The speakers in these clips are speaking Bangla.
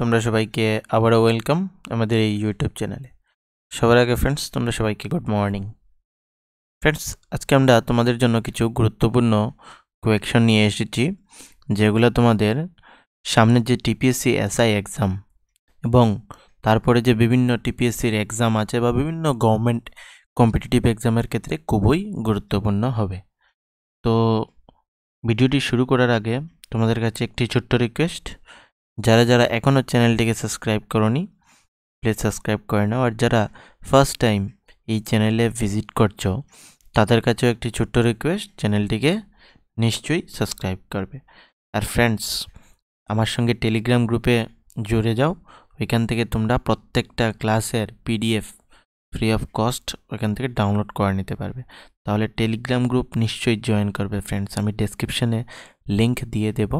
তোমরা সবাইকে আবারও ওয়েলকাম আমাদের এই ইউটিউব চ্যানেলে সবার আগে ফ্রেন্ডস তোমরা সবাইকে গুড মর্নিং ফ্রেন্ডস আজকে আমরা তোমাদের জন্য কিছু গুরুত্বপূর্ণ কোয়েকশন নিয়ে এসেছি যেগুলো তোমাদের সামনে যে টিপিএসসি এসআই এক্সাম এবং তারপরে যে বিভিন্ন টিপিএসসির এক্সাম আছে বা বিভিন্ন গভর্নমেন্ট কম্পিটিটিভ এক্সামের ক্ষেত্রে খুবই গুরুত্বপূর্ণ হবে তো ভিডিওটি শুরু করার আগে তোমাদের কাছে একটি ছোট্ট রিকোয়েস্ট যারা যারা এখনও চ্যানেলটিকে সাবস্ক্রাইব করনি প্লিজ সাবস্ক্রাইব করে নাও আর যারা ফার্স্ট টাইম এই চ্যানেলে ভিজিট করছো তাদের কাছেও একটি ছোট্ট রিকোয়েস্ট চ্যানেলটিকে নিশ্চয়ই সাবস্ক্রাইব করবে আর ফ্রেন্ডস আমার সঙ্গে টেলিগ্রাম গ্রুপে জুড়ে যাও ওইখান থেকে তোমরা প্রত্যেকটা ক্লাসের পিডিএফ ফ্রি অফ কস্ট ওইখান থেকে ডাউনলোড করে নিতে পারবে তাহলে টেলিগ্রাম গ্রুপ নিশ্চয়ই জয়েন করবে ফ্রেন্ডস আমি ডেসক্রিপশানে লিংক দিয়ে দেব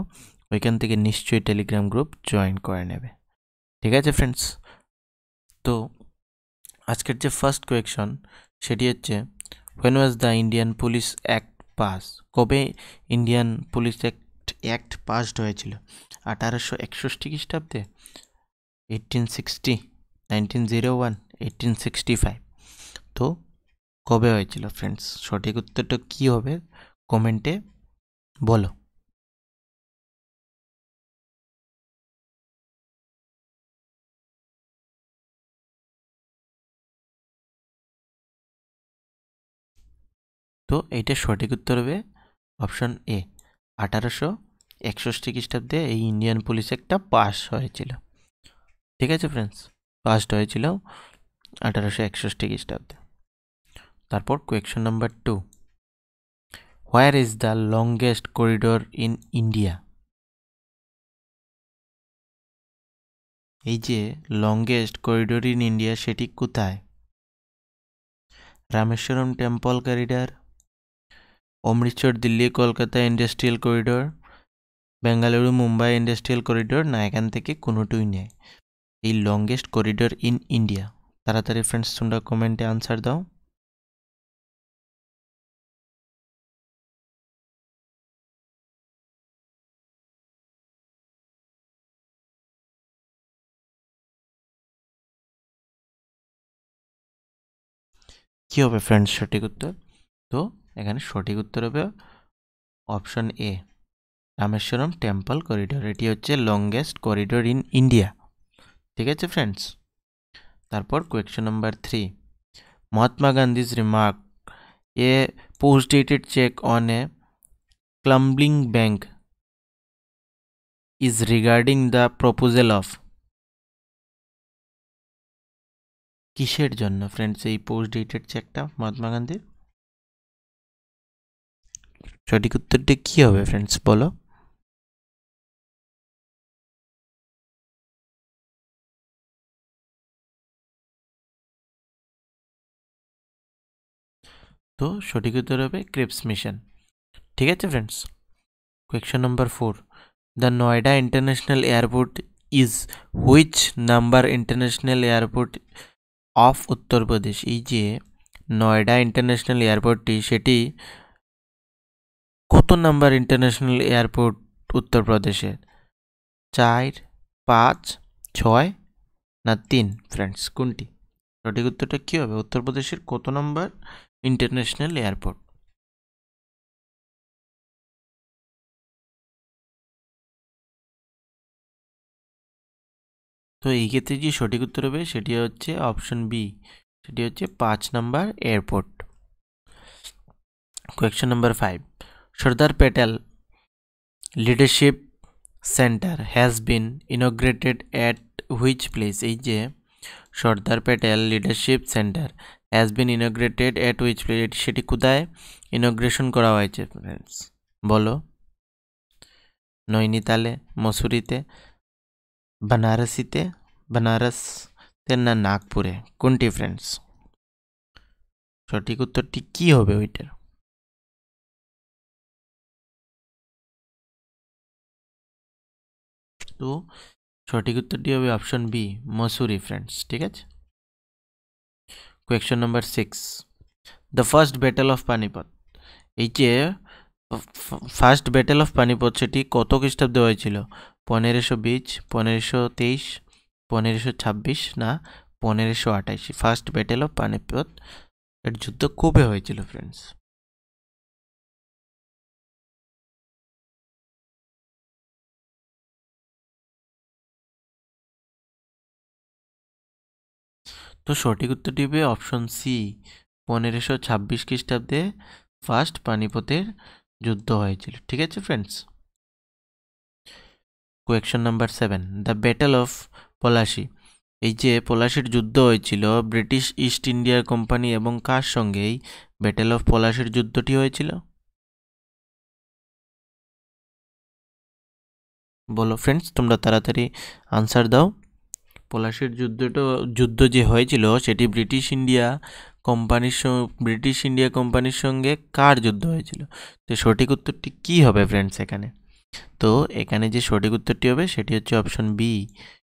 ওইখান থেকে নিশ্চয়ই টেলিগ্রাম গ্রুপ জয়েন করে নেবে ঠিক আছে ফ্রেন্ডস তো আজকের যে ফার্স্ট কোয়েকশন সেটি হচ্ছে when was the Indian police act pass কবে Indian police act act passed হয়েছিল আঠারোশো একষষ্টি খ্রিস্টাব্দে eighteen sixty nineteen zero one eighteen sixty five তো কবে হয়েছিল ফ্রেন্ডস সঠিক উত্তরটা কী হবে কমেন্টে বলো তো এইটার সঠিক উত্তর হবে অপশন এ আঠারোশো একষষ্টি খ্রিস্টাব্দে এই ইন্ডিয়ান পুলিশ একটা পাস হয়েছিল ঠিক আছে ফ্রেন্ডস পাসড হয়েছিল আঠারোশো একষষ্টি খ্রিস্টাব্দে তারপর question number two where is the longest corridor in India এই যে লংগেস্ট করিডোর ইন ইন্ডিয়া সেটি কোথায় Rameswaram temple corridor Amritsar Delhi Kolkata industrial corridor Bengaluru Mumbai industrial corridor না এখান থেকে কোনোটুই নেই এই লংগেস্ট করিডোর ইন ইন্ডিয়া তাড়াতাড়ি ফ্রেন্ডস তোমরা কমেন্টে আনসার দাও কী হবে ফ্রেন্ডস সঠিক উত্তর তো এখানে সঠিক উত্তর হবে option A Rameswaram temple corridor এটি হচ্ছে লংগেস্ট করিডোর ইন ইন্ডিয়া ঠিক আছে ফ্রেন্ডস তারপর question number three Mahatma Gandhi's remark a post dated cheque on a crumbling bank is regarding the proposal of কিসের জন্য ফ্রেন্ডস এই পোস্ট ডেটেড চেকটা মহাত্মা গান্ধীর সঠিক উত্তরটি কী হবে ফ্রেন্ডস বলো তো সঠিক উত্তর হবে ক্রেপস মিশন ঠিক আছে friends question number four the Noida international airport is which number international airport of Uttar Pradesh এই যে নয়ডা ইন্টারন্যাশনাল এয়ারপোর্টটি সেটি কত নাম্বার ইন্টারন্যাশনাল এয়ারপোর্ট উত্তরপ্রদেশের চার পাঁচ ছয় না তিন ফ্রেন্ডস কোনটি সঠিক উত্তরটা কী হবে উত্তরপ্রদেশের কত নাম্বার ইন্টারন্যাশনাল এয়ারপোর্ট তো এই ক্ষেত্রে যে সঠিক উত্তর হবে সেটি হচ্ছে অপশন বি সেটি হচ্ছে পাঁচ number airport question number five Sardar Patel leadership centre has been inaugurated at which place এই যে Sardar Patel leadership centre has been inaugurated at which plate সেটি কোথায় ইনোগ্রেশন করা হয়েছে ফ্রেন্ডস বলো নৈনিতালে মসুরিতে বানারসিতে বানারসতে না নাগপুরে কোনটি ফ্রেন্ডস সঠিক উত্তরটি কী হবে ওইটার তো সঠিক উত্তরটি হবে অপশন বি মসুরি ফ্রেন্ডস ঠিক আছে question number six the first battle of Panipat এই যে ফার্স্ট ব্যাটেল অফ পানিপথ সেটি কত খ্রিস্টাব্দে হয়েছিল পনেরোশো বিশ পনেরোশো তেইশ পনেরোশো ছাব্বিশ না পনেরোশো আঠাশ ফার্স্ট ব্যাটেল অফ পানিপথ এর যুদ্ধ কবে হয়েছিল ফ্রেন্ডস তো সঠিক উত্তরটি হবে অপশন সি পনেরোশো ছাব্বিশ খ্রিস্টাব্দে ফার্স্ট পানিপথের যুদ্ধ হয়েছিল ঠিক আছে friends question number seven the battle of Plassey এই যে পলাশির যুদ্ধ হয়েছিল ব্রিটিশ ইস্ট ইন্ডিয়া কোম্পানি এবং কার সঙ্গেই এই ব্যাটেল অফ পলাশির যুদ্ধটি হয়েছিল বলো ফ্রেন্ডস তোমরা তাড়াতাড়ি আনসার দাও পলাশির যুদ্ধটা যুদ্ধ যে হয়েছিল সেটি ব্রিটিশ ইন্ডিয়া কোম্পানির ব্রিটিশ ইন্ডিয়া কোম্পানির সঙ্গে কার যুদ্ধ হয়েছিল তো সঠিক উত্তরটি কি হবে ফ্রেন্ডস এখানে তো এখানে যে সঠিক উত্তরটি হবে সেটি হচ্ছে অপশন বি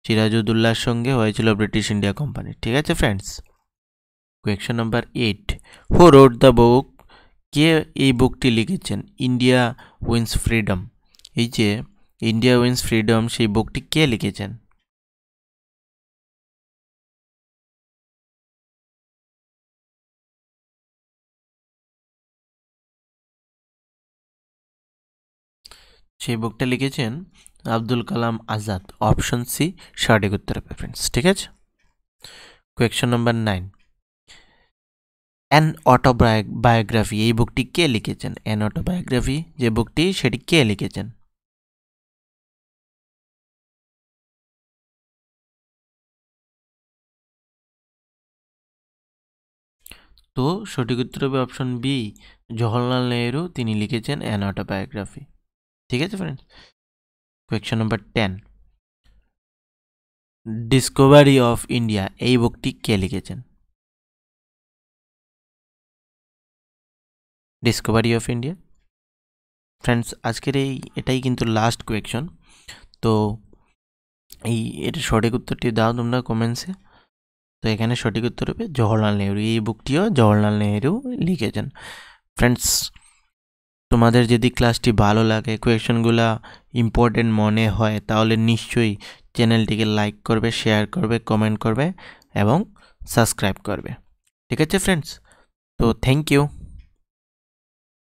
সিরাজউদ্দৌলার সঙ্গে হয়েছিল ব্রিটিশ ইন্ডিয়া কোম্পানি ঠিক আছে friends question number eight who wrote the book কে এই বুকটি লিখেছেন ইন্ডিয়া উইন্স ফ্রিডম এই যে ইন্ডিয়া উইন্স ফ্রিডম সেই বুকটি কে লিখেছেন সেই বুকটা লিখেছেন আব্দুল কালাম আজাদ অপশন সি সঠিক উত্তর হবে ফ্রেন্ডস ঠিক আছে question number nine an biography এই বুকটি কে লিখেছেন অ্যান অটোবায়োগ্রাফি যে বুকটি সেটি কে লিখেছেন তো সঠিক উত্তর হবে অপশন বি জওহরলাল নেহরু তিনি লিখেছেন অ্যান অটোবায়োগ্রাফি ঠিক আছে friend question number ten discovery of India এই বুকটি কে লিখেছেন ডিসকভারি অফ ইন্ডিয়া ফ্রেন্ডস আজকের এই এটাই কিন্তু লাস্ট কোয়েকশন তো এই এটা সঠিক উত্তরটি দাও তোমরা কমেন্টসে তো এখানে সঠিক উত্তর হবে জওহরলাল নেহরু এই বুকটিও জওহরলাল নেহরু লিখেছেন ফ্রেন্ডস তোমাদের যদি ক্লাসটি ভালো লাগে কোয়েশনগুলো ইম্পর্টেন্ট মনে হয় তাহলে নিশ্চয়ই চ্যানেলটিকে লাইক করবে শেয়ার করবে কমেন্ট করবে এবং সাবস্ক্রাইব করবে ঠিক আছে ফ্রেন্ডস তো থ্যাংক ইউ